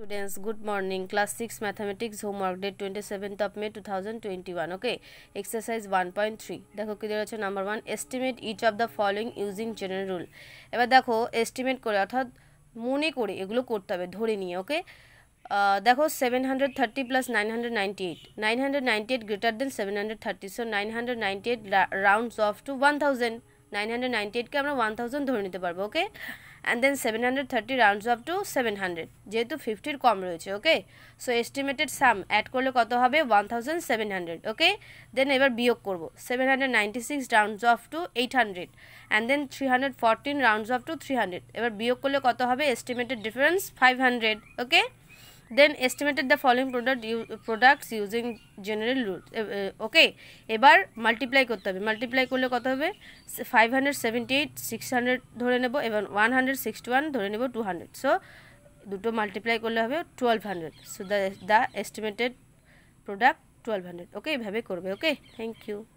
students good morning class six mathematics homework date twenty seventh of May two thousand twenty one okay exercise one point three দেখো কী রয়েছে number one estimate each of the following using general rule এবার দেখো estimate করে অর্থাৎ মনে করে এগুলো করতে হবে ধরে নিয়ে ওকে দেখো seven hundred thirty plus nine hundred ninety eight nine hundred ninety eight greater than seven hundred thirty so nine hundred ninety eight rounds off to one thousand nine hundred ninety এইটকে আমরা one thousand ধরে নিতে পারবো okay and then seven hundred thirty rounds up to seven hundred যেহেতু ফিফটির কম রয়েছে okay so estimated sum add করলে কত হবে one thousand seven hundred okay দেন এবার বিয়োগ করব seven hundred ninety six rounds off to eight hundred and then three hundred fourteen rounds off to three hundred এবার বিয়োগ করলে কত হবে estimated difference five hundred okay then estimated the following product products using general rule okay এবার multiply করতে হবে multiply করলে কত হবে five hundred seventy eight six hundred ধরে নেব এবং ওয়ান হান্ড্রেড সিক্সটি ওয়ান ধরে নেব টু হান্ড্রেড সো দুটো মাল্টিপ্লাই করলে হবে twelve hundred so the the estimated product twelve hundred okay এভাবে করবে ওকে থ্যাংক ইউ